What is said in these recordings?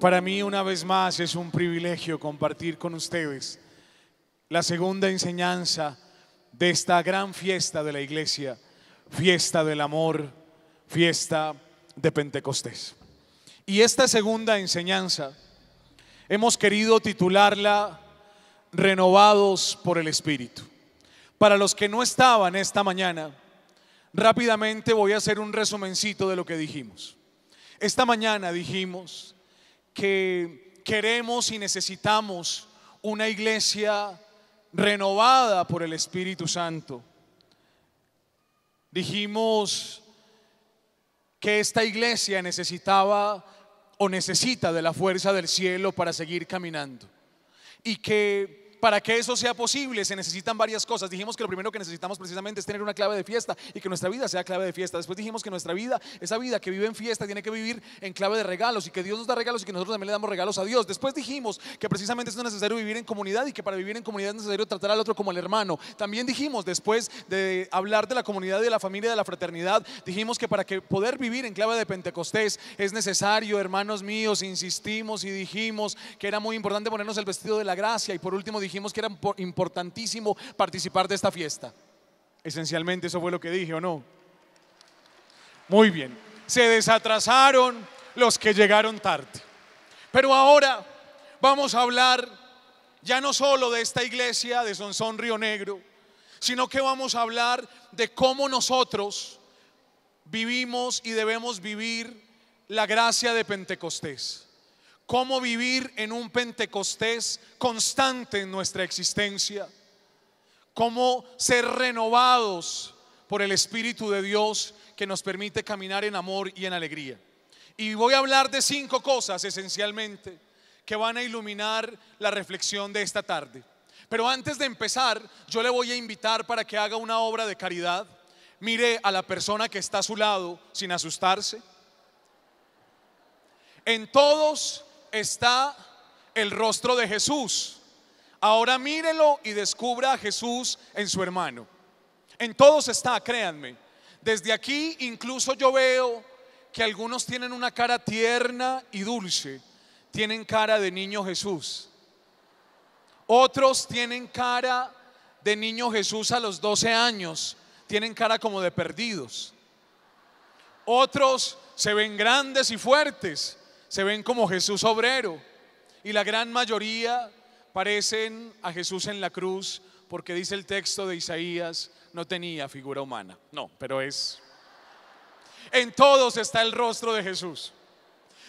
Para mí una vez más es un privilegio compartir con ustedes la segunda enseñanza de esta gran fiesta de la iglesia, fiesta del amor, fiesta de Pentecostés. Y esta segunda enseñanza hemos querido titularla Renovados por el Espíritu. Para los que no estaban esta mañana, rápidamente voy a hacer un resumencito de lo que dijimos. Esta mañana dijimos que queremos y necesitamos una iglesia renovada por el Espíritu Santo. Dijimos que esta iglesia necesitaba o necesita de la fuerza del cielo para seguir caminando y que para que eso sea posible se necesitan varias cosas. Dijimos que lo primero que necesitamos precisamente es tener una clave de fiesta y que nuestra vida sea clave de fiesta. Después dijimos que nuestra vida, esa vida que vive en fiesta, tiene que vivir en clave de regalos y que Dios nos da regalos y que nosotros también le damos regalos a Dios. Después dijimos que precisamente es necesario vivir en comunidad y que para vivir en comunidad es necesario tratar al otro como al hermano. También dijimos, después de hablar de la comunidad, y de la familia, de la fraternidad, dijimos que para que poder vivir en clave de Pentecostés es necesario, hermanos míos, insistimos y dijimos que era muy importante ponernos el vestido de la gracia y por último dijimos dijimos que era importantísimo participar de esta fiesta. Esencialmente eso fue lo que dije, ¿o no? Muy bien. Se desatrasaron los que llegaron tarde. Pero ahora vamos a hablar ya no solo de esta iglesia de Sonsón Río Negro, sino que vamos a hablar de cómo nosotros vivimos y debemos vivir la gracia de Pentecostés cómo vivir en un Pentecostés constante en nuestra existencia, cómo ser renovados por el Espíritu de Dios que nos permite caminar en amor y en alegría. Y voy a hablar de cinco cosas esencialmente que van a iluminar la reflexión de esta tarde. Pero antes de empezar, yo le voy a invitar para que haga una obra de caridad. Mire a la persona que está a su lado sin asustarse. En todos está el rostro de Jesús. Ahora mírelo y descubra a Jesús en su hermano. En todos está, créanme. Desde aquí incluso yo veo que algunos tienen una cara tierna y dulce. Tienen cara de niño Jesús. Otros tienen cara de niño Jesús a los 12 años. Tienen cara como de perdidos. Otros se ven grandes y fuertes se ven como Jesús obrero y la gran mayoría parecen a Jesús en la cruz porque dice el texto de Isaías, no tenía figura humana. No, pero es... En todos está el rostro de Jesús.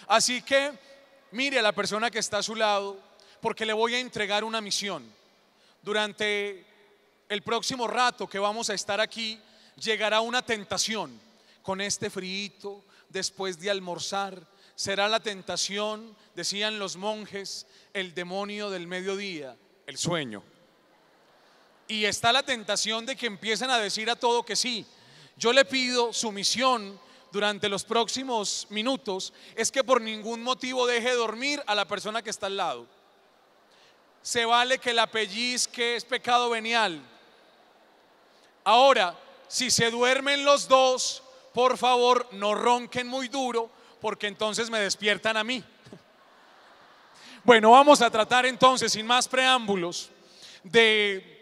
Así que mire a la persona que está a su lado porque le voy a entregar una misión. Durante el próximo rato que vamos a estar aquí, llegará una tentación con este frío después de almorzar será la tentación, decían los monjes, el demonio del mediodía, el sueño. Y está la tentación de que empiecen a decir a todo que sí. Yo le pido sumisión durante los próximos minutos, es que por ningún motivo deje dormir a la persona que está al lado. Se vale que la pellizque, es pecado venial. Ahora, si se duermen los dos, por favor, no ronquen muy duro porque entonces me despiertan a mí. Bueno, vamos a tratar entonces, sin más preámbulos, de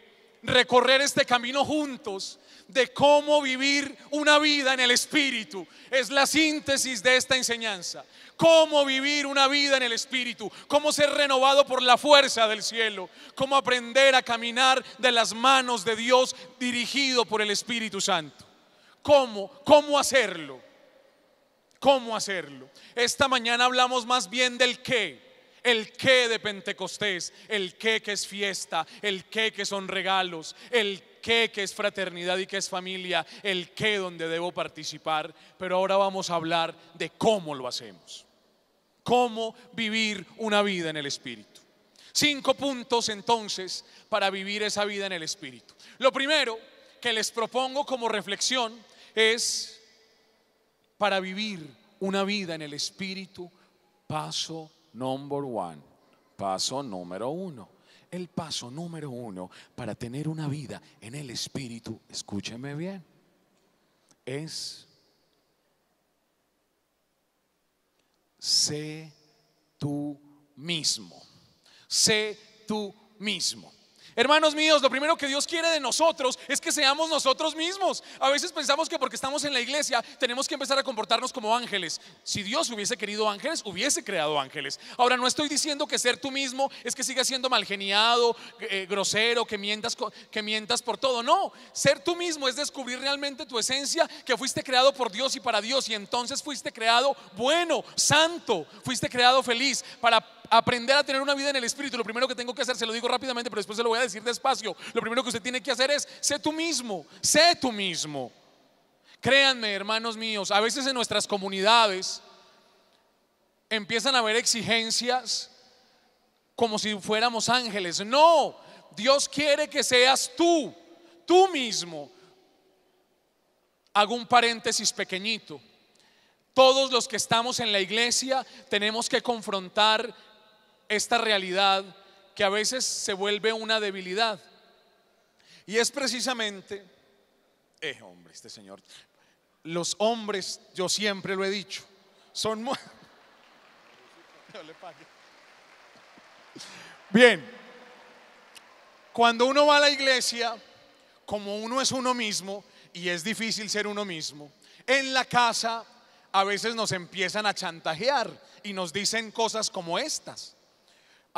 recorrer este camino juntos de cómo vivir una vida en el Espíritu. Es la síntesis de esta enseñanza. Cómo vivir una vida en el Espíritu. Cómo ser renovado por la fuerza del cielo. Cómo aprender a caminar de las manos de Dios dirigido por el Espíritu Santo. ¿Cómo? ¿Cómo hacerlo? cómo hacerlo. Esta mañana hablamos más bien del qué. El qué de Pentecostés, el qué que es fiesta, el qué que son regalos, el qué que es fraternidad y que es familia, el qué donde debo participar. Pero ahora vamos a hablar de cómo lo hacemos. Cómo vivir una vida en el Espíritu. Cinco puntos entonces para vivir esa vida en el Espíritu. Lo primero que les propongo como reflexión es para vivir una vida en el Espíritu, paso number one, paso número uno. El paso número uno para tener una vida en el Espíritu, escúcheme bien, es sé tú mismo. Sé tú mismo. Hermanos míos, lo primero que Dios quiere de nosotros es que seamos nosotros mismos. A veces pensamos que porque estamos en la iglesia tenemos que empezar a comportarnos como ángeles. Si Dios hubiese querido ángeles, hubiese creado ángeles. Ahora, no estoy diciendo que ser tú mismo es que sigas siendo malgeniado, eh, grosero, que mientas, que mientas por todo. No, ser tú mismo es descubrir realmente tu esencia, que fuiste creado por Dios y para Dios. Y entonces fuiste creado bueno, santo, fuiste creado feliz para aprender a tener una vida en el Espíritu, lo primero que tengo que hacer, se lo digo rápidamente, pero después se lo voy a decir despacio, lo primero que usted tiene que hacer es, sé tú mismo, sé tú mismo. Créanme, hermanos míos, a veces en nuestras comunidades empiezan a haber exigencias como si fuéramos ángeles. No, Dios quiere que seas tú, tú mismo. Hago un paréntesis pequeñito. Todos los que estamos en la iglesia tenemos que confrontar esta realidad que a veces se vuelve una debilidad. Y es precisamente, eh, hombre, este señor, los hombres, yo siempre lo he dicho, son muy... Bien, cuando uno va a la iglesia, como uno es uno mismo, y es difícil ser uno mismo, en la casa a veces nos empiezan a chantajear y nos dicen cosas como estas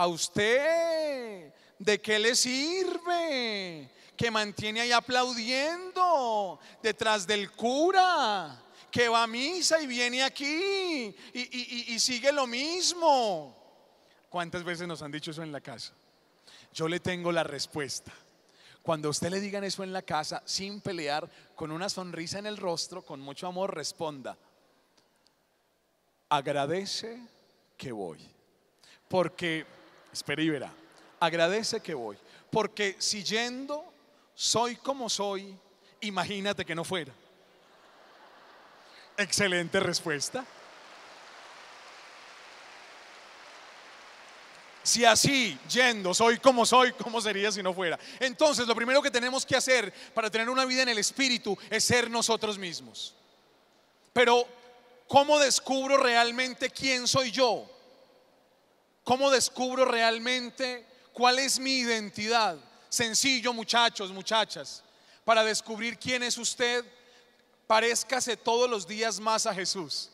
a usted, ¿de qué le sirve? Que mantiene ahí aplaudiendo detrás del cura, que va a misa y viene aquí y, sigue lo mismo. ¿Cuántas veces nos han dicho eso en la casa? Yo le tengo la respuesta. Cuando a usted le digan eso en la casa, sin pelear, con una sonrisa en el rostro, con mucho amor, responda, agradece que voy. Porque Espera y verá. Agradece que voy. Porque si yendo soy como soy, imagínate que no fuera. Excelente respuesta. Si así, yendo, soy como soy, ¿cómo sería si no fuera? Entonces, lo primero que tenemos que hacer para tener una vida en el Espíritu es ser nosotros mismos. Pero, ¿cómo descubro realmente quién soy yo? ¿Cómo descubro realmente cuál es mi identidad? Sencillo, muchachos, muchachas, para descubrir quién es usted, parezcase todos los días más a Jesús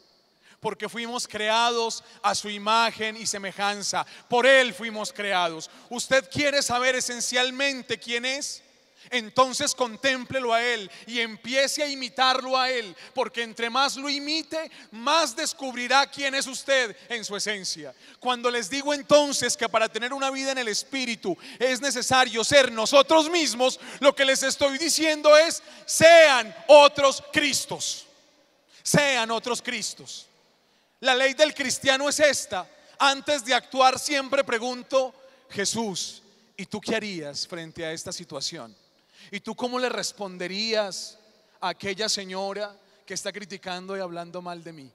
porque fuimos creados a su imagen y semejanza. Por Él fuimos creados. ¿Usted quiere saber esencialmente quién es? entonces contémplelo a Él y empiece a imitarlo a Él, porque entre más lo imite, más descubrirá quién es usted en su esencia. Cuando les digo entonces que para tener una vida en el Espíritu es necesario ser nosotros mismos, lo que les estoy diciendo es, sean otros Cristos, sean otros Cristos. La ley del cristiano es esta. Antes de actuar siempre pregunto, Jesús, ¿y tú qué harías frente a esta situación? ¿Y tú cómo le responderías a aquella señora que está criticando y hablando mal de mí?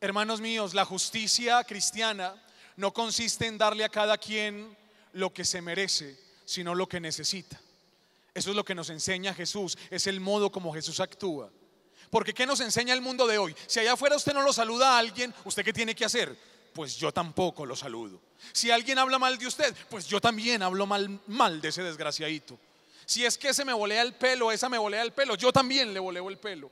Hermanos míos, la justicia cristiana no consiste en darle a cada quien lo que se merece, sino lo que necesita. Eso es lo que nos enseña Jesús, es el modo como Jesús actúa. Porque ¿qué nos enseña el mundo de hoy? Si allá afuera usted no lo saluda a alguien, ¿usted qué tiene que hacer? pues yo tampoco lo saludo. Si alguien habla mal de usted, pues yo también hablo mal, mal de ese desgraciadito. Si es que se me volea el pelo, esa me volea el pelo, yo también le voleo el pelo.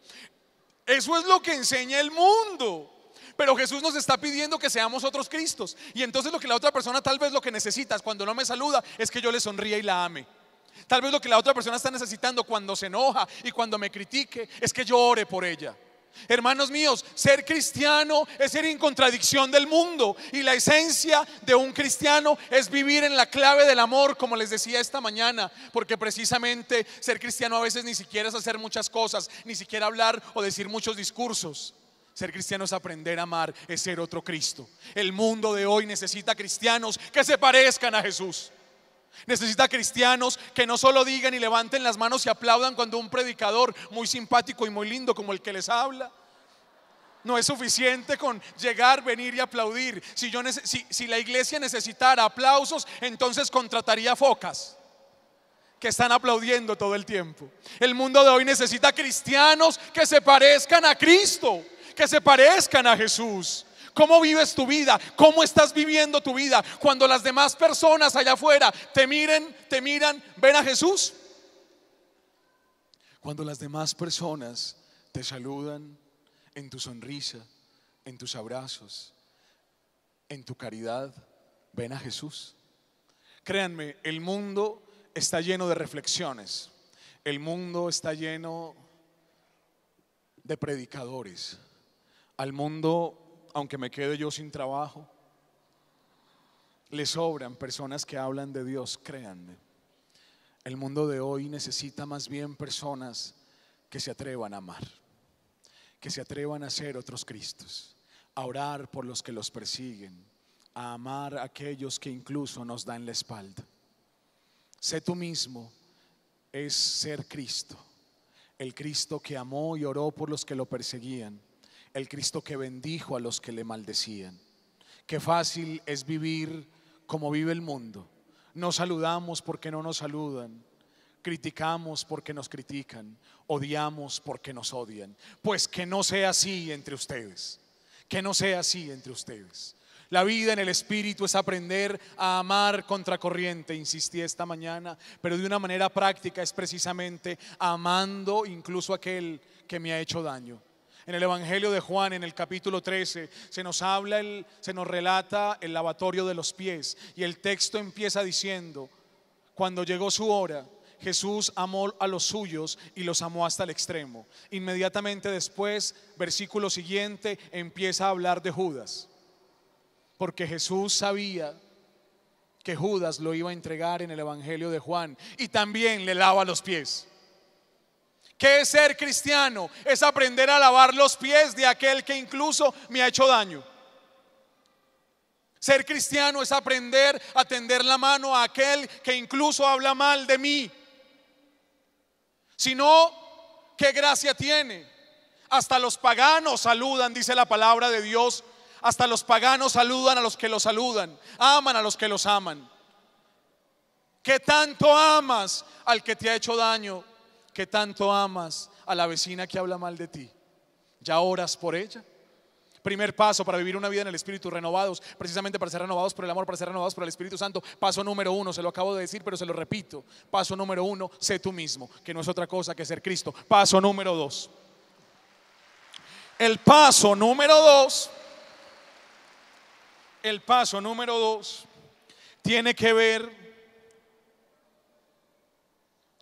Eso es lo que enseña el mundo. Pero Jesús nos está pidiendo que seamos otros Cristos. Y entonces lo que la otra persona tal vez lo que necesitas cuando no me saluda es que yo le sonríe y la ame. Tal vez lo que la otra persona está necesitando cuando se enoja y cuando me critique es que yo ore por ella. Hermanos míos, ser cristiano es ser en contradicción del mundo y la esencia de un cristiano es vivir en la clave del amor, como les decía esta mañana, porque precisamente ser cristiano a veces ni siquiera es hacer muchas cosas, ni siquiera hablar o decir muchos discursos. Ser cristiano es aprender a amar, es ser otro Cristo. El mundo de hoy necesita cristianos que se parezcan a Jesús. Necesita cristianos que no solo digan y levanten las manos y aplaudan cuando un predicador muy simpático y muy lindo como el que les habla. No es suficiente con llegar, venir y aplaudir. Si, yo, si la iglesia necesitara aplausos, entonces contrataría focas que están aplaudiendo todo el tiempo. El mundo de hoy necesita cristianos que se parezcan a Cristo, que se parezcan a Jesús. ¿Cómo vives tu vida? ¿Cómo estás viviendo tu vida? Cuando las demás personas allá afuera te miren, te miran, ven a Jesús. Cuando las demás personas te saludan en tu sonrisa, en tus abrazos, en tu caridad, ven a Jesús. Créanme, el mundo está lleno de reflexiones. El mundo está lleno de predicadores. Al mundo aunque me quede yo sin trabajo. Le sobran personas que hablan de Dios, créanme. El mundo de hoy necesita más bien personas que se atrevan a amar, que se atrevan a ser otros Cristos, a orar por los que los persiguen, a amar a aquellos que incluso nos dan la espalda. Sé tú mismo es ser Cristo, el Cristo que amó y oró por los que lo perseguían el Cristo que bendijo a los que le maldecían. Qué fácil es vivir como vive el mundo. No saludamos porque no nos saludan, criticamos porque nos critican, odiamos porque nos odian. Pues que no sea así entre ustedes, que no sea así entre ustedes. La vida en el Espíritu es aprender a amar contracorriente, insistí esta mañana, pero de una manera práctica es precisamente amando incluso aquel que me ha hecho daño, en el Evangelio de Juan, en el capítulo 13, se nos habla, se nos relata el lavatorio de los pies. Y el texto empieza diciendo, cuando llegó su hora, Jesús amó a los suyos y los amó hasta el extremo. Inmediatamente después, versículo siguiente, empieza a hablar de Judas. Porque Jesús sabía que Judas lo iba a entregar en el Evangelio de Juan y también le lava los pies. ¿Qué es ser cristiano? Es aprender a lavar los pies de aquel que incluso me ha hecho daño. Ser cristiano es aprender a tender la mano a aquel que incluso habla mal de mí. Si no, ¿qué gracia tiene? Hasta los paganos saludan, dice la palabra de Dios. Hasta los paganos saludan a los que los saludan. Aman a los que los aman. ¿Qué tanto amas al que te ha hecho daño? que tanto amas a la vecina que habla mal de ti? ¿Ya oras por ella? Primer paso para vivir una vida en el Espíritu, renovados, precisamente para ser renovados por el amor, para ser renovados por el Espíritu Santo. Paso número uno, se lo acabo de decir, pero se lo repito. Paso número uno, sé tú mismo, que no es otra cosa que ser Cristo. Paso número dos. El paso número dos, el paso número dos, tiene que ver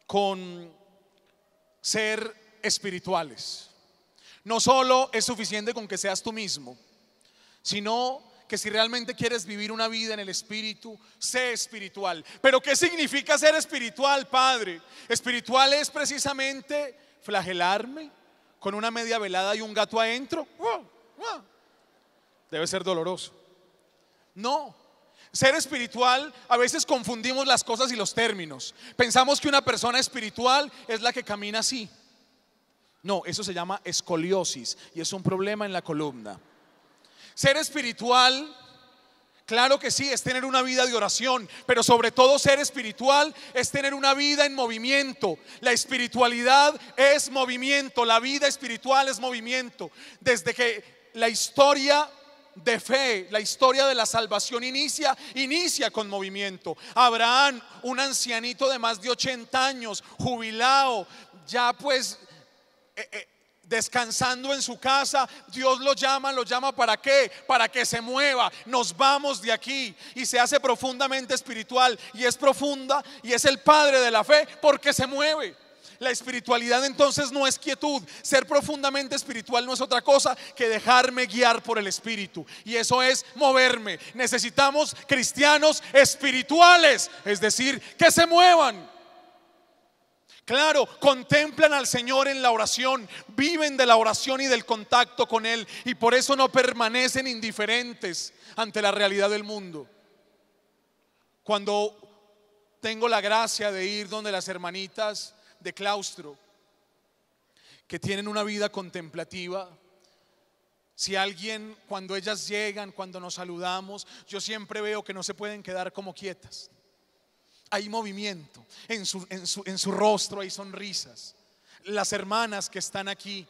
con ser espirituales. No solo es suficiente con que seas tú mismo, sino que si realmente quieres vivir una vida en el Espíritu, sé espiritual. Pero ¿qué significa ser espiritual, Padre? Espiritual es precisamente flagelarme con una media velada y un gato adentro. Debe ser doloroso. No, ser espiritual, a veces confundimos las cosas y los términos. Pensamos que una persona espiritual es la que camina así. No, eso se llama escoliosis y es un problema en la columna. Ser espiritual, claro que sí, es tener una vida de oración, pero sobre todo ser espiritual es tener una vida en movimiento. La espiritualidad es movimiento, la vida espiritual es movimiento. Desde que la historia de fe, la historia de la salvación inicia, inicia con movimiento. Abraham, un ancianito de más de 80 años, jubilado, ya pues... Eh, eh, descansando en su casa, Dios lo llama, lo llama para qué? Para que se mueva, nos vamos de aquí y se hace profundamente espiritual y es profunda y es el padre de la fe porque se mueve. La espiritualidad entonces no es quietud. Ser profundamente espiritual no es otra cosa que dejarme guiar por el Espíritu. Y eso es moverme. Necesitamos cristianos espirituales, es decir, que se muevan. Claro, contemplan al Señor en la oración, viven de la oración y del contacto con Él y por eso no permanecen indiferentes ante la realidad del mundo. Cuando tengo la gracia de ir donde las hermanitas de claustro, que tienen una vida contemplativa. Si alguien, cuando ellas llegan, cuando nos saludamos, yo siempre veo que no se pueden quedar como quietas. Hay movimiento, en su, en su, rostro hay sonrisas. Las hermanas que están aquí,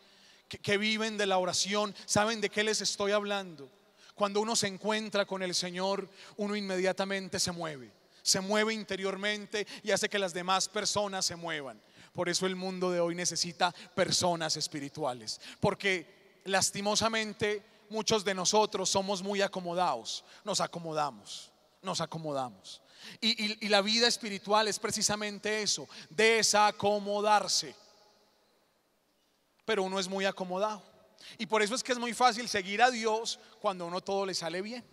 que, que viven de la oración, saben de qué les estoy hablando. Cuando uno se encuentra con el Señor, uno inmediatamente se mueve, se mueve interiormente y hace que las demás personas se muevan. Por eso el mundo de hoy necesita personas espirituales, porque lastimosamente muchos de nosotros somos muy acomodados, nos acomodamos, nos acomodamos. Y, la vida espiritual es precisamente eso, desacomodarse. Pero uno es muy acomodado. Y por eso es que es muy fácil seguir a Dios cuando a uno todo le sale bien.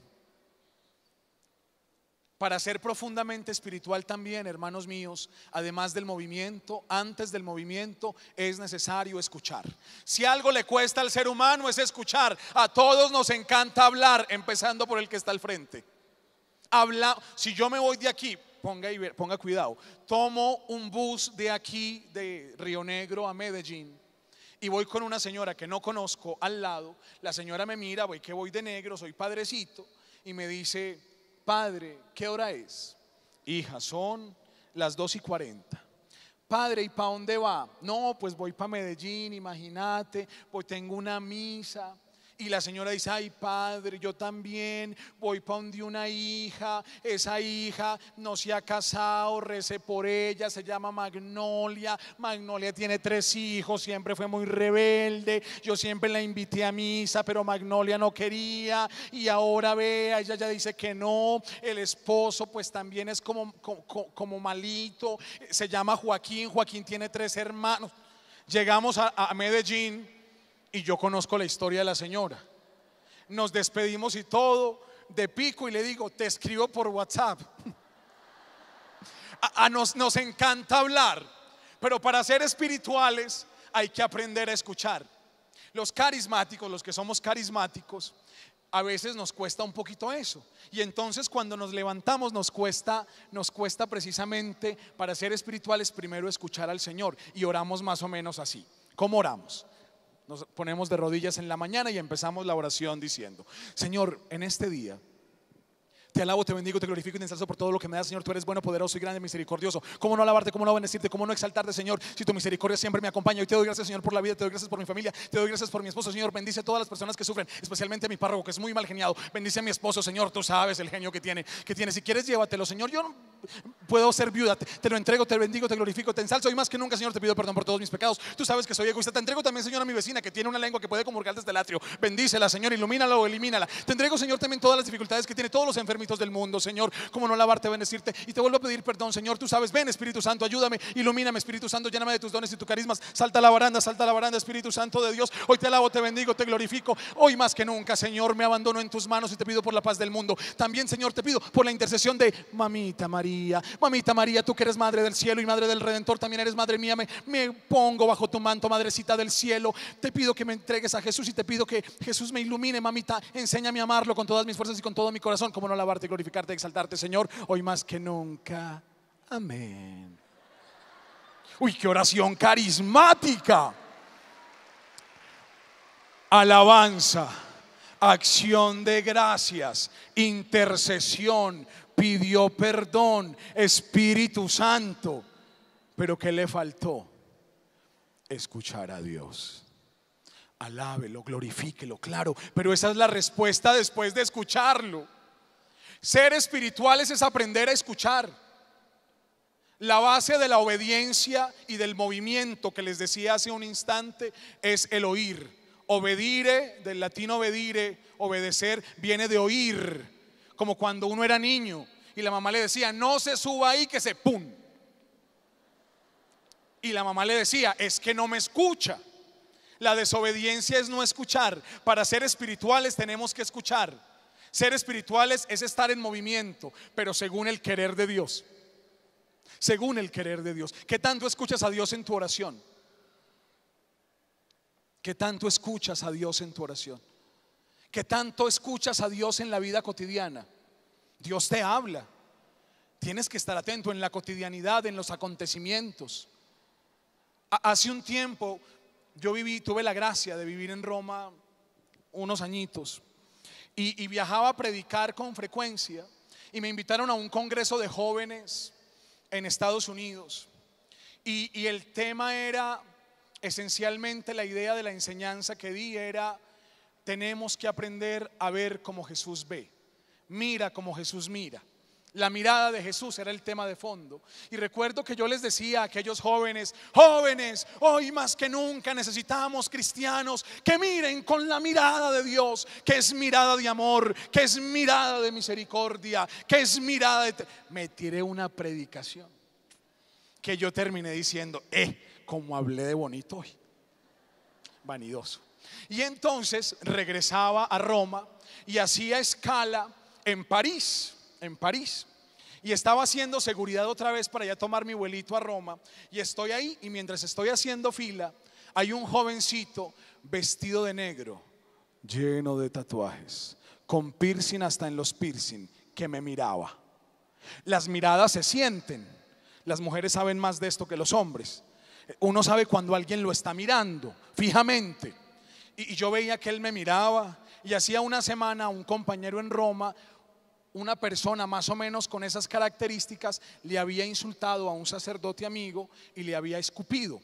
Para ser profundamente espiritual también, hermanos míos, además del movimiento, antes del movimiento es necesario escuchar. Si algo le cuesta al ser humano es escuchar. A todos nos encanta hablar, empezando por el que está al frente. Habla, si yo me voy de aquí, ponga, ponga cuidado, tomo un bus de aquí, de Río Negro a Medellín, y voy con una señora que no conozco al lado, la señora me mira, voy que voy de negro, soy padrecito, y me dice, Padre, ¿qué hora es? Hija, son las 2 y 40. Padre, ¿y para dónde va? No, pues voy para Medellín, imagínate, pues tengo una misa. Y la señora dice, ay padre, yo también voy para donde una hija, esa hija no se ha casado, recé por ella, se llama Magnolia, Magnolia tiene tres hijos, siempre fue muy rebelde, yo siempre la invité a misa, pero Magnolia no quería y ahora vea, ella ya dice que no, el esposo pues también es como, como, malito, se llama Joaquín, Joaquín tiene tres hermanos. Llegamos a Medellín y yo conozco la historia de la señora. Nos despedimos y todo de pico y le digo, te escribo por WhatsApp. A, nos, nos encanta hablar, pero para ser espirituales hay que aprender a escuchar. Los carismáticos, los que somos carismáticos, a veces nos cuesta un poquito eso. Y entonces cuando nos levantamos nos cuesta, nos cuesta precisamente para ser espirituales primero escuchar al Señor y oramos más o menos así. ¿Cómo oramos? Nos ponemos de rodillas en la mañana y empezamos la oración diciendo, Señor, en este día te alabo, te bendigo, te glorifico y te ensalzo por todo lo que me das, Señor. Tú eres bueno, poderoso y grande, misericordioso. ¿Cómo no alabarte? ¿Cómo no bendecirte? ¿Cómo no exaltarte, Señor? Si tu misericordia siempre me acompaña. Hoy te doy gracias, Señor, por la vida. Te doy gracias por mi familia. Te doy gracias por mi esposo, Señor. Bendice a todas las personas que sufren, especialmente a mi párroco, que es muy mal geniado. Bendice a mi esposo, Señor. Tú sabes el genio que tiene. Que tiene. Si quieres, llévatelo, Señor. Yo no puedo ser viuda. Te, lo entrego, te bendigo, te glorifico, te ensalzo. Y más que nunca, Señor, te pido perdón por todos mis pecados. Tú sabes que soy egoísta. Te entrego también, Señor, a mi vecina que tiene una lengua que puede comulgar desde el atrio. Bendícela, Señor. Ilumínala o elimínala. Te entrego, Señor, también todas las dificultades que tiene, todos los enfermos mitos del mundo, Señor. Cómo no alabarte, bendecirte. Y te vuelvo a pedir perdón, Señor. Tú sabes, ven Espíritu Santo, ayúdame, ilumíname, Espíritu Santo, lléname de tus dones y tu carismas. Salta a la baranda, salta a la baranda, Espíritu Santo de Dios. Hoy te alabo, te bendigo, te glorifico. Hoy más que nunca, Señor, me abandono en tus manos y te pido por la paz del mundo. También, Señor, te pido por la intercesión de Mamita María. Mamita María, tú que eres Madre del Cielo y Madre del Redentor, también eres Madre mía. Me, pongo bajo tu manto, Madrecita del Cielo. Te pido que me entregues a Jesús y te pido que Jesús me ilumine, mamita. Enséñame a amarlo con todas mis fuerzas y con todo mi corazón, como no la alabarte, glorificarte, exaltarte, Señor, hoy más que nunca. Amén. Uy, qué oración carismática. Alabanza, acción de gracias, intercesión, pidió perdón, Espíritu Santo. Pero ¿qué le faltó? Escuchar a Dios. Alábelo, glorifíquelo, claro. Pero esa es la respuesta después de escucharlo. Ser espirituales es aprender a escuchar. La base de la obediencia y del movimiento que les decía hace un instante es el oír. Obedire, del latín obedire, obedecer, viene de oír, como cuando uno era niño y la mamá le decía, no se suba ahí que se pum. Y la mamá le decía, es que no me escucha. La desobediencia es no escuchar. Para ser espirituales tenemos que escuchar. Ser espirituales es estar en movimiento, pero según el querer de Dios. Según el querer de Dios. ¿Qué tanto escuchas a Dios en tu oración? ¿Qué tanto escuchas a Dios en tu oración? ¿Qué tanto escuchas a Dios en la vida cotidiana? Dios te habla. Tienes que estar atento en la cotidianidad, en los acontecimientos. Hace un tiempo yo viví, tuve la gracia de vivir en Roma unos añitos y, viajaba a predicar con frecuencia y me invitaron a un congreso de jóvenes en Estados Unidos. y, el tema era, esencialmente la idea de la enseñanza que di era, tenemos que aprender a ver como Jesús ve, mira como Jesús mira. La mirada de Jesús era el tema de fondo. Y recuerdo que yo les decía a aquellos jóvenes, jóvenes, hoy más que nunca necesitamos cristianos que miren con la mirada de Dios, que es mirada de amor, que es mirada de misericordia, que es mirada de... Me tiré una predicación que yo terminé diciendo, eh, como hablé de bonito hoy. Vanidoso. Y entonces regresaba a Roma y hacía escala en París en París. Y estaba haciendo seguridad otra vez para ya tomar mi vuelito a Roma. Y estoy ahí y mientras estoy haciendo fila, hay un jovencito vestido de negro, lleno de tatuajes, con piercing hasta en los piercing, que me miraba. Las miradas se sienten. Las mujeres saben más de esto que los hombres. Uno sabe cuando alguien lo está mirando fijamente. Y, yo veía que él me miraba. Y hacía una semana un compañero en Roma una persona más o menos con esas características le había insultado a un sacerdote amigo y le había escupido.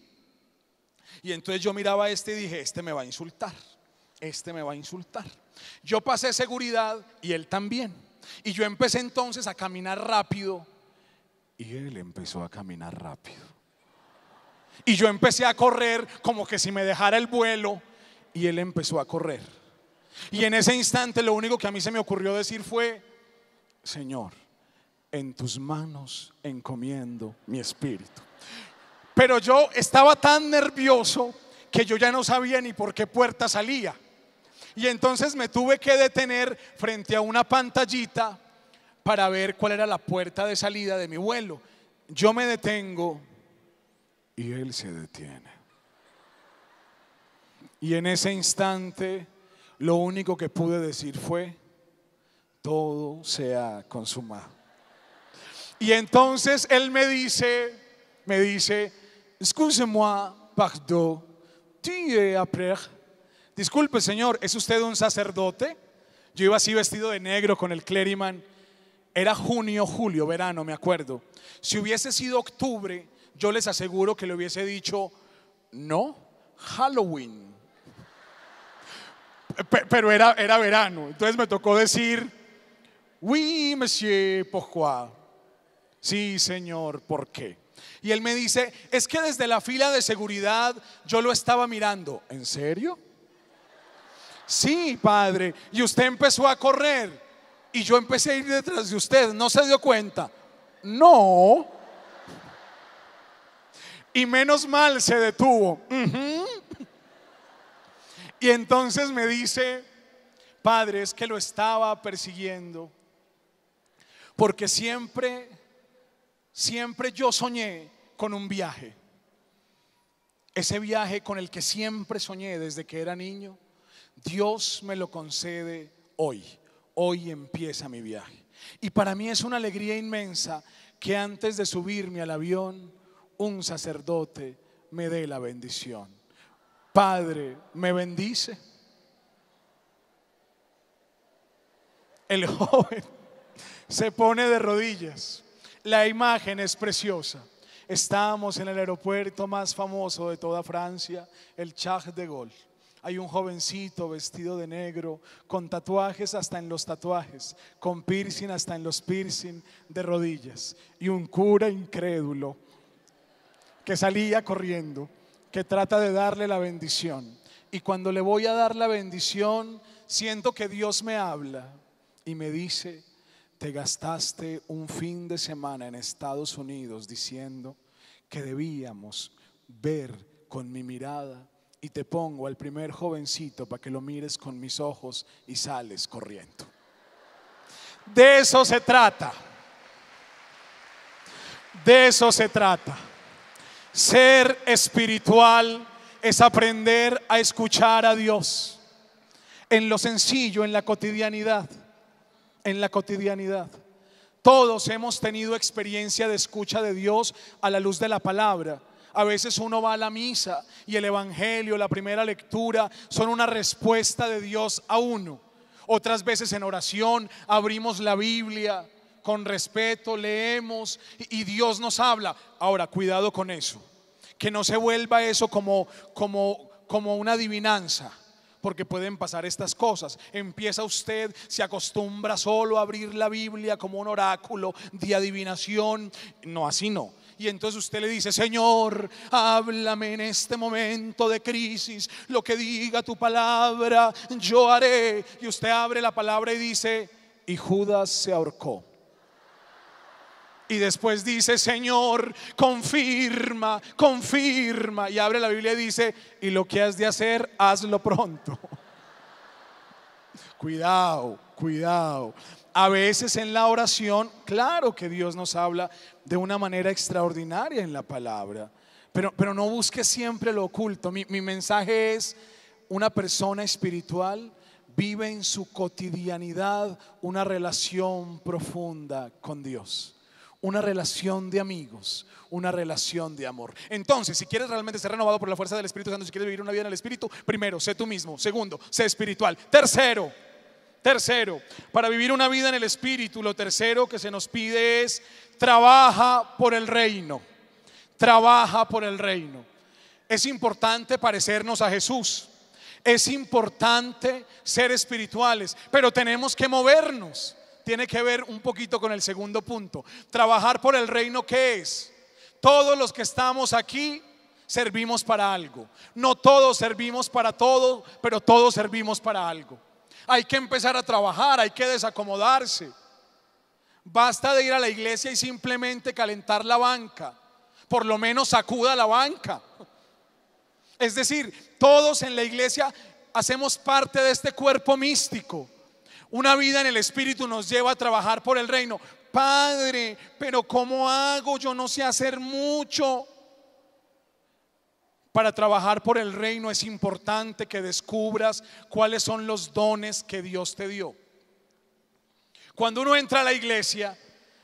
Y entonces yo miraba a este y dije, este me va a insultar, este me va a insultar. Yo pasé seguridad y él también. Y yo empecé entonces a caminar rápido y él empezó a caminar rápido. Y yo empecé a correr como que si me dejara el vuelo y él empezó a correr. Y en ese instante lo único que a mí se me ocurrió decir fue, Señor, en tus manos encomiendo mi espíritu. Pero yo estaba tan nervioso que yo ya no sabía ni por qué puerta salía. Y entonces me tuve que detener frente a una pantallita para ver cuál era la puerta de salida de mi vuelo. Yo me detengo y él se detiene. Y en ese instante lo único que pude decir fue, todo sea consumado. Y entonces él me dice, me dice, excuse moi pardon, tu eh, Disculpe, señor, ¿es usted un sacerdote? Yo iba así vestido de negro con el clériman. Era junio, julio, verano, me acuerdo. Si hubiese sido octubre, yo les aseguro que le hubiese dicho, no, Halloween. Pero era, era verano, entonces me tocó decir Oui, monsieur, pourquoi? Sí, señor, ¿por qué? Y él me dice, es que desde la fila de seguridad yo lo estaba mirando. ¿En serio? Sí, padre. Y usted empezó a correr y yo empecé a ir detrás de usted. ¿No se dio cuenta? No. Y menos mal se detuvo. Y entonces me dice, padre, es que lo estaba persiguiendo porque siempre, siempre yo soñé con un viaje. Ese viaje con el que siempre soñé desde que era niño, Dios me lo concede hoy. Hoy empieza mi viaje. Y para mí es una alegría inmensa que antes de subirme al avión, un sacerdote me dé la bendición. Padre, ¿me bendice? El joven se pone de rodillas. La imagen es preciosa. Estamos en el aeropuerto más famoso de toda Francia, el Chag de Gaulle. Hay un jovencito vestido de negro, con tatuajes hasta en los tatuajes, con piercing hasta en los piercing de rodillas, y un cura incrédulo que salía corriendo, que trata de darle la bendición. Y cuando le voy a dar la bendición, siento que Dios me habla y me dice, te gastaste un fin de semana en Estados Unidos diciendo que debíamos ver con mi mirada y te pongo al primer jovencito para que lo mires con mis ojos y sales corriendo. De eso se trata. De eso se trata. Ser espiritual es aprender a escuchar a Dios en lo sencillo, en la cotidianidad en la cotidianidad. Todos hemos tenido experiencia de escucha de Dios a la luz de la palabra. A veces uno va a la misa y el Evangelio, la primera lectura, son una respuesta de Dios a uno. Otras veces en oración abrimos la Biblia con respeto, leemos y Dios nos habla. Ahora, cuidado con eso. Que no se vuelva eso como, como, como una adivinanza porque pueden pasar estas cosas. Empieza usted, se acostumbra solo a abrir la Biblia como un oráculo de adivinación. No, así no. Y entonces usted le dice, Señor, háblame en este momento de crisis, lo que diga tu palabra, yo haré. Y usted abre la palabra y dice, y Judas se ahorcó. Y después dice, Señor, confirma, confirma. Y abre la Biblia y dice, y lo que has de hacer, hazlo pronto. cuidado, cuidado. A veces en la oración, claro que Dios nos habla de una manera extraordinaria en la palabra, pero, pero no busque siempre lo oculto. mi mensaje es, una persona espiritual vive en su cotidianidad una relación profunda con Dios una relación de amigos, una relación de amor. Entonces, si quieres realmente ser renovado por la fuerza del Espíritu Santo, si quieres vivir una vida en el Espíritu, primero, sé tú mismo. Segundo, sé espiritual. Tercero, tercero, para vivir una vida en el Espíritu, lo tercero que se nos pide es, trabaja por el reino. Trabaja por el reino. Es importante parecernos a Jesús. Es importante ser espirituales, pero tenemos que movernos tiene que ver un poquito con el segundo punto. Trabajar por el reino que es. Todos los que estamos aquí servimos para algo. No todos servimos para todo, pero todos servimos para algo. Hay que empezar a trabajar, hay que desacomodarse. Basta de ir a la iglesia y simplemente calentar la banca. Por lo menos sacuda la banca. Es decir, todos en la iglesia hacemos parte de este cuerpo místico. Una vida en el Espíritu nos lleva a trabajar por el reino. Padre, pero ¿cómo hago? Yo no sé hacer mucho. Para trabajar por el reino es importante que descubras cuáles son los dones que Dios te dio. Cuando uno entra a la iglesia,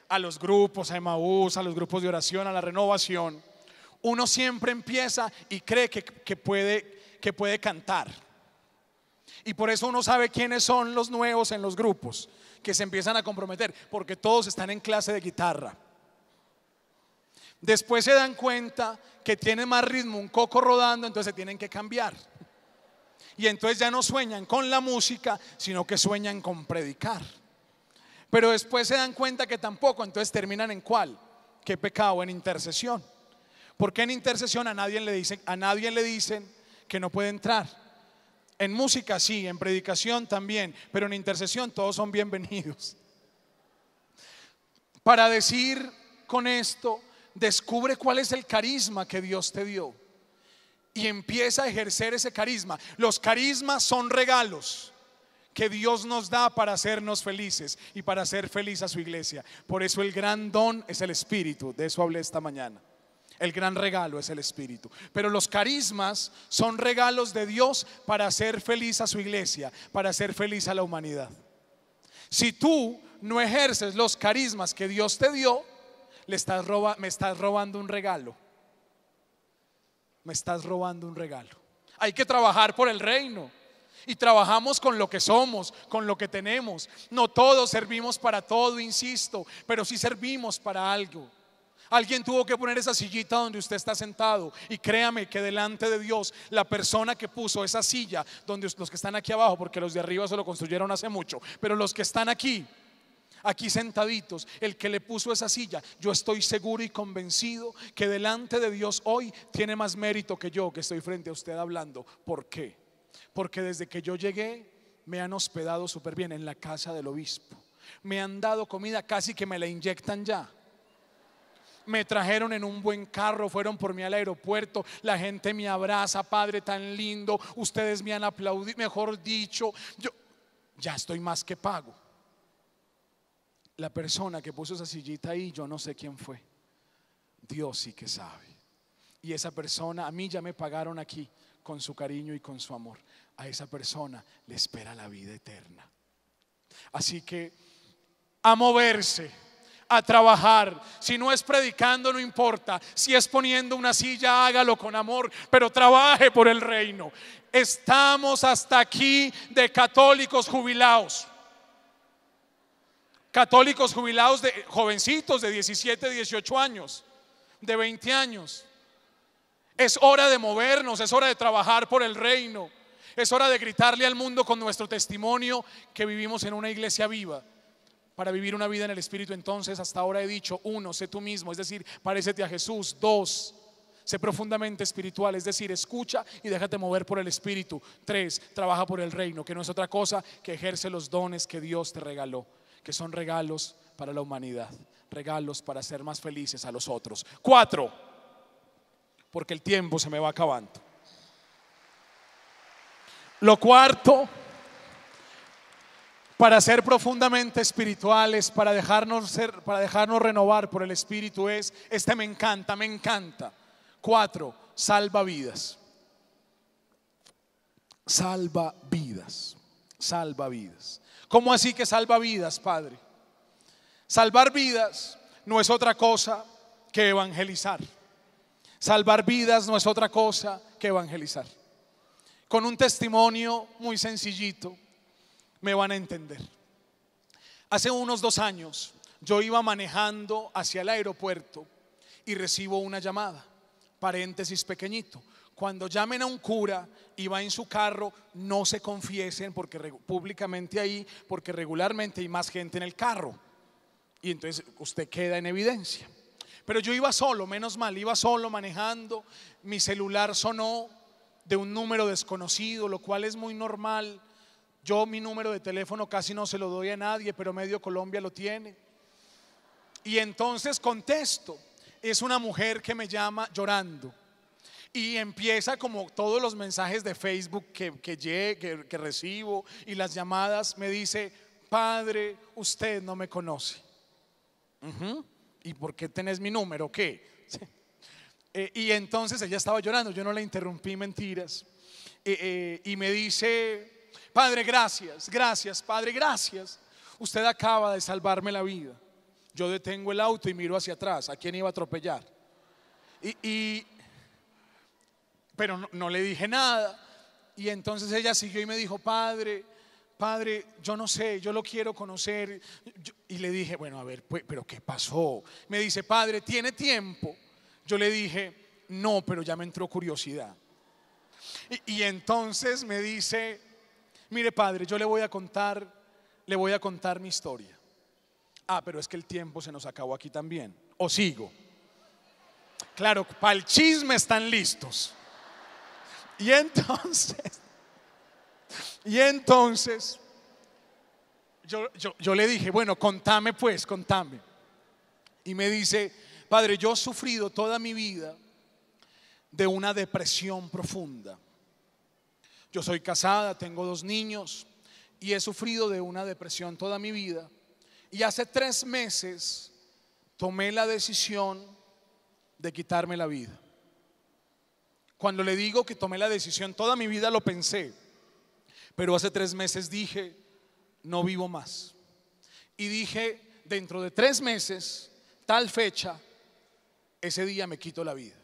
a los grupos, a Emaús, a los grupos de oración, a la renovación, uno siempre empieza y cree que, que puede, que puede cantar y por eso uno sabe quiénes son los nuevos en los grupos que se empiezan a comprometer, porque todos están en clase de guitarra. Después se dan cuenta que tiene más ritmo un coco rodando, entonces se tienen que cambiar. Y entonces ya no sueñan con la música, sino que sueñan con predicar. Pero después se dan cuenta que tampoco, entonces terminan en cuál? ¿Qué pecado? En intercesión. Porque en intercesión a nadie le dicen, a nadie le dicen que no puede entrar. En música sí, en predicación también, pero en intercesión todos son bienvenidos. Para decir con esto, descubre cuál es el carisma que Dios te dio y empieza a ejercer ese carisma. Los carismas son regalos que Dios nos da para hacernos felices y para hacer feliz a su iglesia. Por eso el gran don es el Espíritu. De eso hablé esta mañana. El gran regalo es el Espíritu. Pero los carismas son regalos de Dios para hacer feliz a su iglesia, para hacer feliz a la humanidad. Si tú no ejerces los carismas que Dios te dio, le estás me estás robando un regalo. Me estás robando un regalo. Hay que trabajar por el reino. Y trabajamos con lo que somos, con lo que tenemos. No todos servimos para todo, insisto, pero si servimos para algo. Alguien tuvo que poner esa sillita donde usted está sentado. Y créame que delante de Dios, la persona que puso esa silla, donde los que están aquí abajo, porque los de arriba se lo construyeron hace mucho, pero los que están aquí, aquí sentaditos, el que le puso esa silla, yo estoy seguro y convencido que delante de Dios hoy tiene más mérito que yo que estoy frente a usted hablando. ¿Por qué? Porque desde que yo llegué me han hospedado súper bien en la casa del obispo. Me han dado comida casi que me la inyectan ya me trajeron en un buen carro, fueron por mí al aeropuerto, la gente me abraza, Padre tan lindo, ustedes me han aplaudido, mejor dicho, yo ya estoy más que pago. La persona que puso esa sillita ahí, yo no sé quién fue. Dios sí que sabe. Y esa persona, a mí ya me pagaron aquí con su cariño y con su amor. A esa persona le espera la vida eterna. Así que a moverse a trabajar. Si no es predicando, no importa. Si es poniendo una silla, hágalo con amor, pero trabaje por el reino. Estamos hasta aquí de católicos jubilados. Católicos jubilados de jovencitos de 17, 18 años, de 20 años. Es hora de movernos, es hora de trabajar por el reino. Es hora de gritarle al mundo con nuestro testimonio que vivimos en una iglesia viva para vivir una vida en el Espíritu, entonces hasta ahora he dicho, uno, sé tú mismo, es decir, parécete a Jesús. Dos, sé profundamente espiritual, es decir, escucha y déjate mover por el Espíritu. Tres, trabaja por el reino, que no es otra cosa que ejerce los dones que Dios te regaló, que son regalos para la humanidad, regalos para ser más felices a los otros. Cuatro, porque el tiempo se me va acabando. Lo cuarto para ser profundamente espirituales, para dejarnos, ser, para dejarnos renovar por el Espíritu es, este me encanta, me encanta. Cuatro, salva vidas. Salva vidas, salva vidas. ¿Cómo así que salva vidas, Padre? Salvar vidas no es otra cosa que evangelizar. Salvar vidas no es otra cosa que evangelizar. Con un testimonio muy sencillito, me van a entender. Hace unos dos años yo iba manejando hacia el aeropuerto y recibo una llamada, paréntesis pequeñito. Cuando llamen a un cura y va en su carro, no se confiesen porque públicamente ahí, porque regularmente hay más gente en el carro. Y entonces usted queda en evidencia. Pero yo iba solo, menos mal, iba solo manejando, mi celular sonó de un número desconocido, lo cual es muy normal yo mi número de teléfono casi no se lo doy a nadie, pero medio Colombia lo tiene. Y entonces contesto. Es una mujer que me llama llorando. Y empieza como todos los mensajes de Facebook que, que, que, recibo y las llamadas, me dice, padre, usted no me conoce. ¿Y por qué tenés mi número? ¿Qué? Eh, y entonces ella estaba llorando, yo no la interrumpí, mentiras. Eh, eh, y me dice, Padre, gracias, gracias, Padre, gracias. Usted acaba de salvarme la vida. Yo detengo el auto y miro hacia atrás, a quién iba a atropellar. Y, pero no, le dije nada. Y entonces ella siguió y me dijo, Padre, Padre, yo no sé, yo lo quiero conocer. y le dije, bueno, a ver, pues, pero ¿qué pasó? Me dice, Padre, ¿tiene tiempo? Yo le dije, no, pero ya me entró curiosidad. y entonces me dice, Mire, padre, yo le voy a contar, le voy a contar mi historia. Ah, pero es que el tiempo se nos acabó aquí también. O sigo. Claro, para el chisme están listos. Y entonces, y entonces, yo, yo le dije, bueno, contame pues, contame. Y me dice, padre, yo he sufrido toda mi vida de una depresión profunda. Yo soy casada, tengo dos niños y he sufrido de una depresión toda mi vida. Y hace tres meses tomé la decisión de quitarme la vida. Cuando le digo que tomé la decisión, toda mi vida lo pensé, pero hace tres meses dije, no vivo más. Y dije, dentro de tres meses, tal fecha, ese día me quito la vida.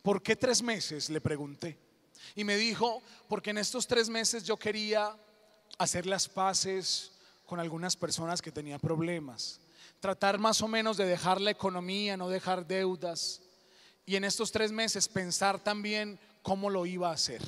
¿Por qué tres meses? Le pregunté. Y me dijo, porque en estos tres meses yo quería hacer las paces con algunas personas que tenían problemas, tratar más o menos de dejar la economía, no dejar deudas, y en estos tres meses pensar también cómo lo iba a hacer.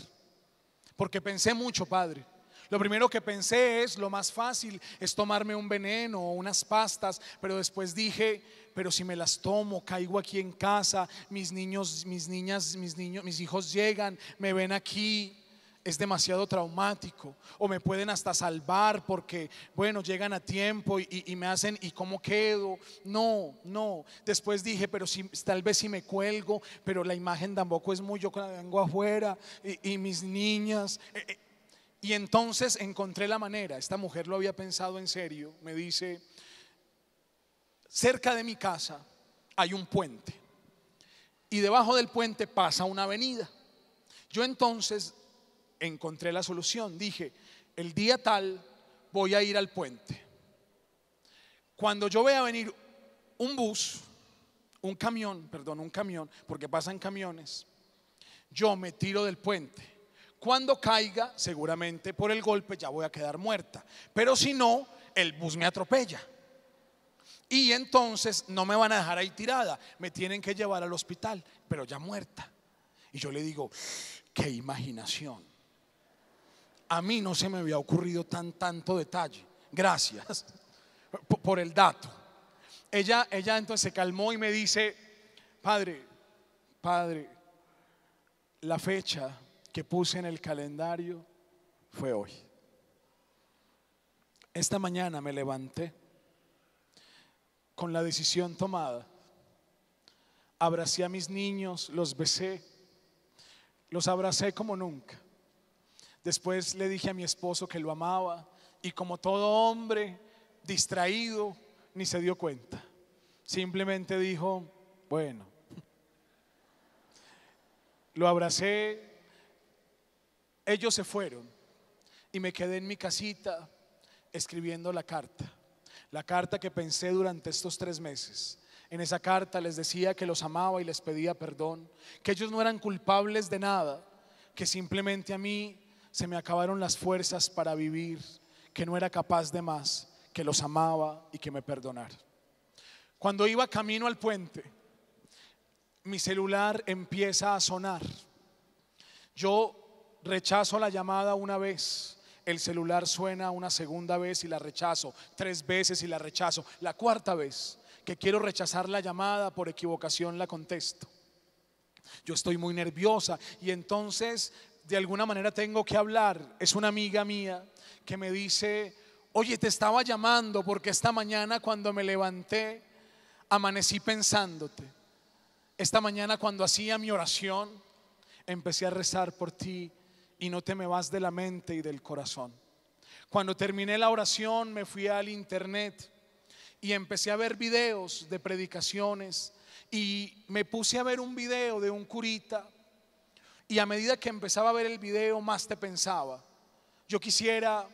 Porque pensé mucho, Padre. Lo primero que pensé es, lo más fácil es tomarme un veneno o unas pastas, pero después dije, pero si me las tomo, caigo aquí en casa, mis niños, mis niñas, mis niños, mis hijos llegan, me ven aquí, es demasiado traumático. O me pueden hasta salvar porque, bueno, llegan a tiempo y, me hacen, ¿y cómo quedo? No, no. Después dije, pero si, tal vez si me cuelgo, pero la imagen tampoco es muy, yo con la lengua afuera y mis niñas. Eh, eh. Y entonces encontré la manera, esta mujer lo había pensado en serio, me dice, cerca de mi casa hay un puente y debajo del puente pasa una avenida. Yo entonces encontré la solución. Dije, el día tal voy a ir al puente. Cuando yo vea venir un bus, un camión, perdón, un camión, porque pasan camiones, yo me tiro del puente. Cuando caiga, seguramente por el golpe ya voy a quedar muerta. Pero si no, el bus me atropella y entonces no me van a dejar ahí tirada, me tienen que llevar al hospital, pero ya muerta. Y yo le digo, qué imaginación. A mí no se me había ocurrido tan tanto detalle. Gracias por el dato. Ella, ella entonces se calmó y me dice, padre, padre, la fecha que puse en el calendario fue hoy. Esta mañana me levanté con la decisión tomada. Abracé a mis niños, los besé, los abracé como nunca. Después le dije a mi esposo que lo amaba y como todo hombre distraído, ni se dio cuenta. Simplemente dijo, bueno, lo abracé, ellos se fueron y me quedé en mi casita escribiendo la carta la carta que pensé durante estos tres meses. En esa carta les decía que los amaba y les pedía perdón, que ellos no eran culpables de nada, que simplemente a mí se me acabaron las fuerzas para vivir, que no era capaz de más, que los amaba y que me perdonara. Cuando iba camino al puente, mi celular empieza a sonar. Yo rechazo la llamada una vez, el celular suena una segunda vez y la rechazo, tres veces y la rechazo, la cuarta vez que quiero rechazar la llamada, por equivocación la contesto. Yo estoy muy nerviosa y entonces de alguna manera tengo que hablar. Es una amiga mía que me dice, oye, te estaba llamando porque esta mañana cuando me levanté, amanecí pensándote. Esta mañana cuando hacía mi oración, empecé a rezar por ti y no te me vas de la mente y del corazón. Cuando terminé la oración me fui al internet y empecé a ver videos de predicaciones y me puse a ver un video de un curita y a medida que empezaba a ver el video más te pensaba, yo quisiera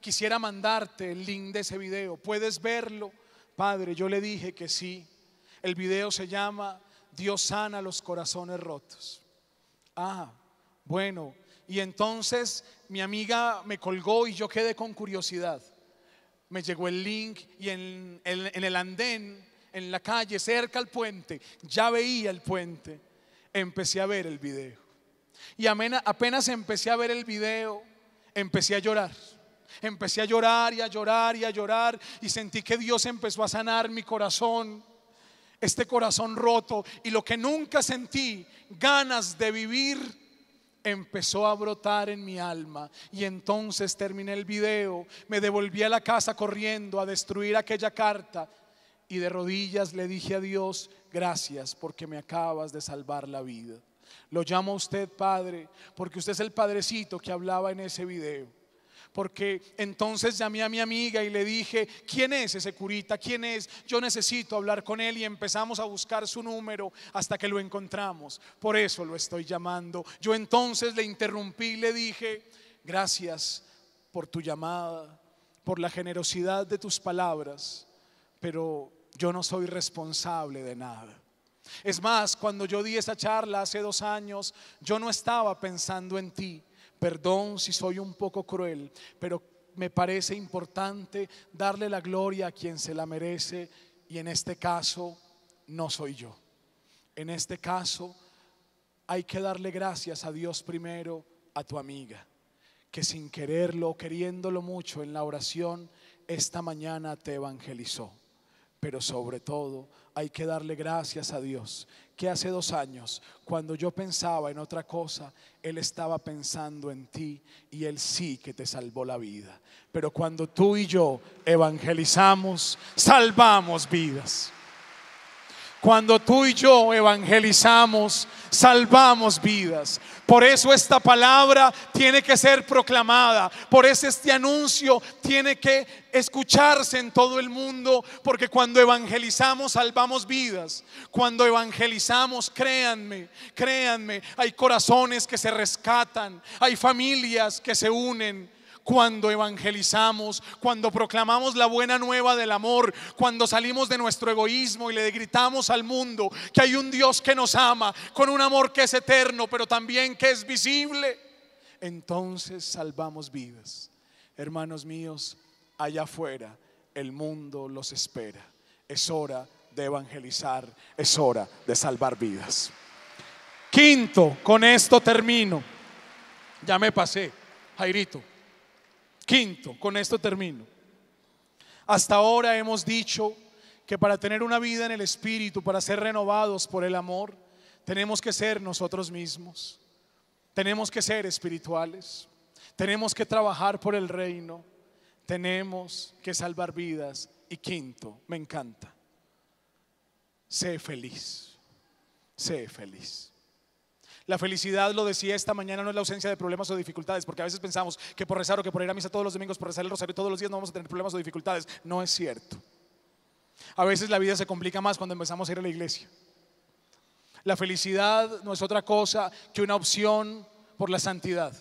quisiera mandarte el link de ese video, puedes verlo. Padre, yo le dije que sí. El video se llama Dios sana los corazones rotos. Ah, bueno, y entonces mi amiga me colgó y yo quedé con curiosidad. Me llegó el link y en, el andén, en la calle, cerca al puente, ya veía el puente, empecé a ver el video. Y apenas empecé a ver el video, empecé a llorar. Empecé a llorar y a llorar y a llorar y sentí que Dios empezó a sanar mi corazón, este corazón roto y lo que nunca sentí, ganas de vivir empezó a brotar en mi alma. Y entonces terminé el video, me devolví a la casa corriendo a destruir aquella carta y de rodillas le dije a Dios, gracias porque me acabas de salvar la vida. Lo llamo usted Padre porque usted es el Padrecito que hablaba en ese video porque entonces llamé a mi amiga y le dije, ¿quién es ese curita? ¿Quién es? Yo necesito hablar con él y empezamos a buscar su número hasta que lo encontramos. Por eso lo estoy llamando. Yo entonces le interrumpí y le dije, gracias por tu llamada, por la generosidad de tus palabras, pero yo no soy responsable de nada. Es más, cuando yo di esa charla hace dos años, yo no estaba pensando en ti. Perdón si soy un poco cruel, pero me parece importante darle la gloria a quien se la merece y en este caso no soy yo. En este caso hay que darle gracias a Dios primero, a tu amiga, que sin quererlo, queriéndolo mucho en la oración, esta mañana te evangelizó pero sobre todo hay que darle gracias a Dios, que hace dos años, cuando yo pensaba en otra cosa, Él estaba pensando en ti y Él sí que te salvó la vida. Pero cuando tú y yo evangelizamos, salvamos vidas cuando tú y yo evangelizamos, salvamos vidas. Por eso esta palabra tiene que ser proclamada, por eso este anuncio tiene que escucharse en todo el mundo, porque cuando evangelizamos salvamos vidas, cuando evangelizamos, créanme, créanme, hay corazones que se rescatan, hay familias que se unen cuando evangelizamos, cuando proclamamos la buena nueva del amor, cuando salimos de nuestro egoísmo y le gritamos al mundo que hay un Dios que nos ama con un amor que es eterno, pero también que es visible, entonces salvamos vidas. Hermanos míos, allá afuera el mundo los espera. Es hora de evangelizar, es hora de salvar vidas. Quinto, con esto termino. Ya me pasé, Jairito. Quinto, con esto termino. Hasta ahora hemos dicho que para tener una vida en el Espíritu, para ser renovados por el amor, tenemos que ser nosotros mismos. Tenemos que ser espirituales. Tenemos que trabajar por el reino. Tenemos que salvar vidas. Y quinto, me encanta, sé feliz. Sé feliz. La felicidad, lo decía esta mañana, no es la ausencia de problemas o dificultades, porque a veces pensamos que por rezar o que por ir a misa todos los domingos, por rezar el rosario todos los días no vamos a tener problemas o dificultades. No es cierto. A veces la vida se complica más cuando empezamos a ir a la iglesia. La felicidad no es otra cosa que una opción por la santidad,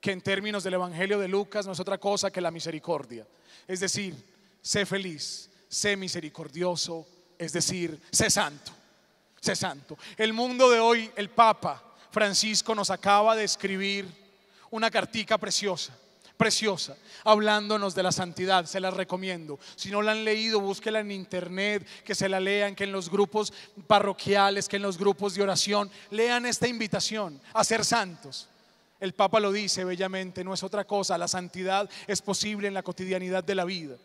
que en términos del Evangelio de Lucas no es otra cosa que la misericordia. Es decir, sé feliz, sé misericordioso, es decir, sé santo santo. El mundo de hoy, el Papa Francisco nos acaba de escribir una cartica preciosa preciosa, hablándonos de la santidad. Se la recomiendo. Si no la han leído, búsquela en internet, que se la lean, que en los grupos parroquiales, que en los grupos de oración, lean esta invitación a ser santos. El Papa lo dice bellamente, no es otra cosa, la santidad es posible en la cotidianidad de la vida.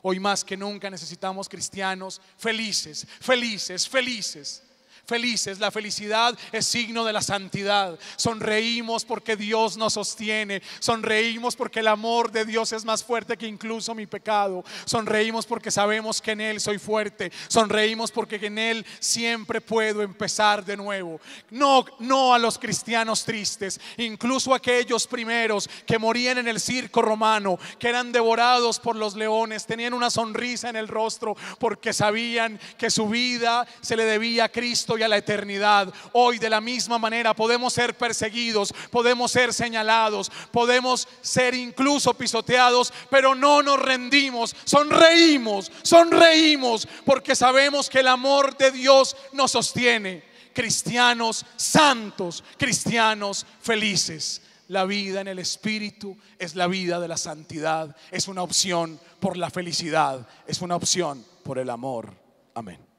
Hoy más que nunca necesitamos cristianos felices, felices, felices felices. La felicidad es signo de la santidad. Sonreímos porque Dios nos sostiene. Sonreímos porque el amor de Dios es más fuerte que incluso mi pecado. Sonreímos porque sabemos que en Él soy fuerte. Sonreímos porque en Él siempre puedo empezar de nuevo. No, no a los cristianos tristes, incluso aquellos primeros que morían en el circo romano, que eran devorados por los leones, tenían una sonrisa en el rostro porque sabían que su vida se le debía a Cristo y a la eternidad. Hoy de la misma manera podemos ser perseguidos, podemos ser señalados, podemos ser incluso pisoteados, pero no nos rendimos, sonreímos, sonreímos, porque sabemos que el amor de Dios nos sostiene. Cristianos santos, cristianos felices. La vida en el Espíritu es la vida de la santidad, es una opción por la felicidad, es una opción por el amor. Amén.